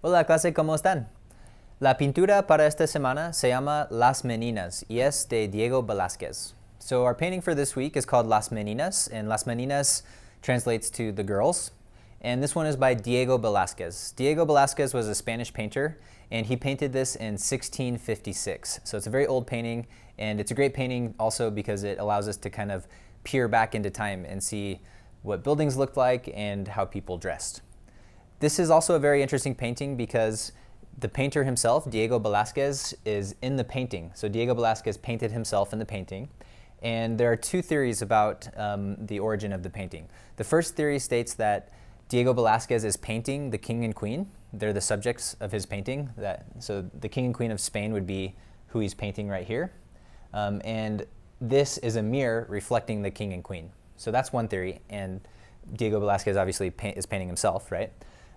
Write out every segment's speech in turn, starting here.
Hola clase, ¿cómo están? La pintura para esta semana se llama Las Meninas y es de Diego Velázquez. So our painting for this week is called Las Meninas and Las Meninas translates to the girls. And this one is by Diego Velázquez. Diego Velázquez was a Spanish painter and he painted this in 1656. So it's a very old painting and it's a great painting also because it allows us to kind of peer back into time and see what buildings looked like and how people dressed. This is also a very interesting painting because the painter himself, Diego Velázquez, is in the painting. So Diego Velázquez painted himself in the painting. And there are two theories about um, the origin of the painting. The first theory states that Diego Velázquez is painting the king and queen. They're the subjects of his painting. That, so the king and queen of Spain would be who he's painting right here. Um, and this is a mirror reflecting the king and queen. So that's one theory. And Diego Velázquez obviously pa is painting himself, right?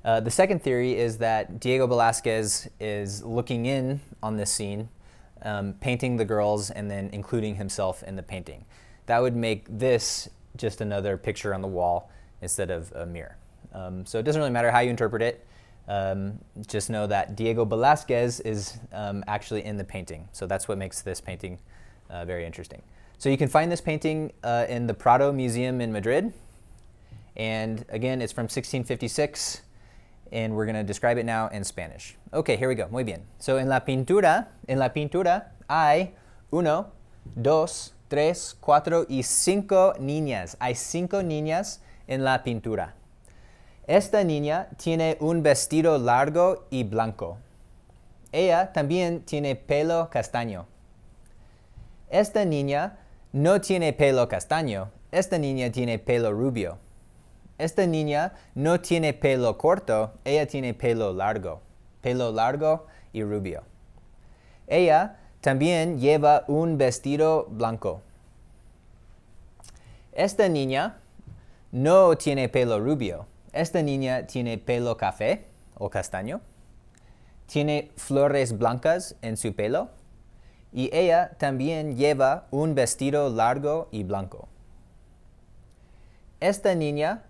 Uh, the second theory is that Diego Velasquez is looking in on this scene, um, painting the girls, and then including himself in the painting. That would make this just another picture on the wall instead of a mirror. Um, so it doesn't really matter how you interpret it. Um, just know that Diego Velasquez is um, actually in the painting. So that's what makes this painting uh, very interesting. So you can find this painting uh, in the Prado Museum in Madrid. And again, it's from 1656. and we're to describe it now in Spanish. Okay, here we go. Muy bien. So en la pintura, en la pintura hay uno, dos, tres, cuatro y cinco niñas. Hay cinco niñas en la pintura. Esta niña tiene un vestido largo y blanco. Ella también tiene pelo castaño. Esta niña no tiene pelo castaño. Esta niña tiene pelo rubio esta niña no tiene pelo corto, ella tiene pelo largo, pelo largo y rubio. Ella también lleva un vestido blanco. Esta niña no tiene pelo rubio. Esta niña tiene pelo café o castaño. Tiene flores blancas en su pelo. Y ella también lleva un vestido largo y blanco. Esta niña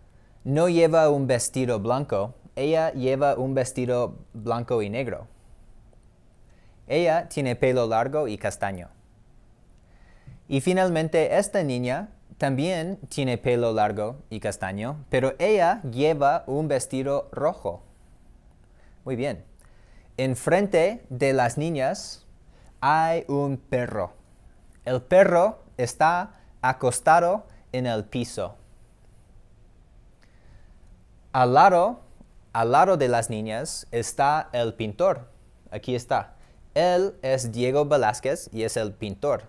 no lleva un vestido blanco, ella lleva un vestido blanco y negro. Ella tiene pelo largo y castaño. Y finalmente esta niña también tiene pelo largo y castaño, pero ella lleva un vestido rojo. Muy bien. Enfrente de las niñas hay un perro. El perro está acostado en el piso. Al lado, al lado de las niñas está el pintor. Aquí está. Él es Diego Velázquez y es el pintor.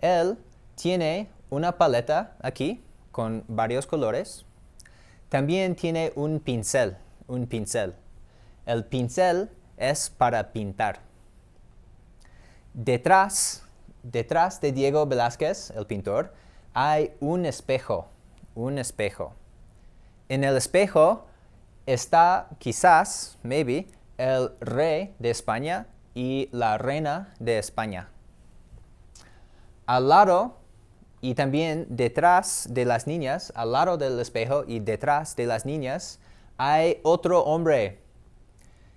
Él tiene una paleta aquí con varios colores. También tiene un pincel, un pincel. El pincel es para pintar. Detrás, detrás de Diego Velázquez, el pintor, hay un espejo, un espejo. En el espejo está quizás, maybe, el rey de España y la reina de España. Al lado y también detrás de las niñas, al lado del espejo y detrás de las niñas, hay otro hombre.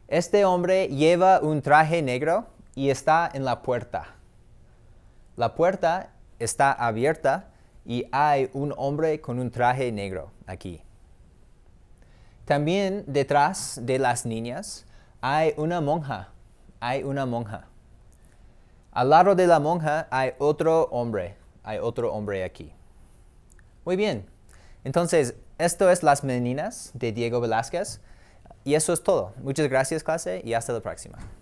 Este hombre lleva un traje negro y está en la puerta. La puerta está abierta y hay un hombre con un traje negro aquí. También detrás de las niñas hay una monja, hay una monja. Al lado de la monja hay otro hombre, hay otro hombre aquí. Muy bien, entonces esto es Las Meninas de Diego Velázquez y eso es todo. Muchas gracias clase y hasta la próxima.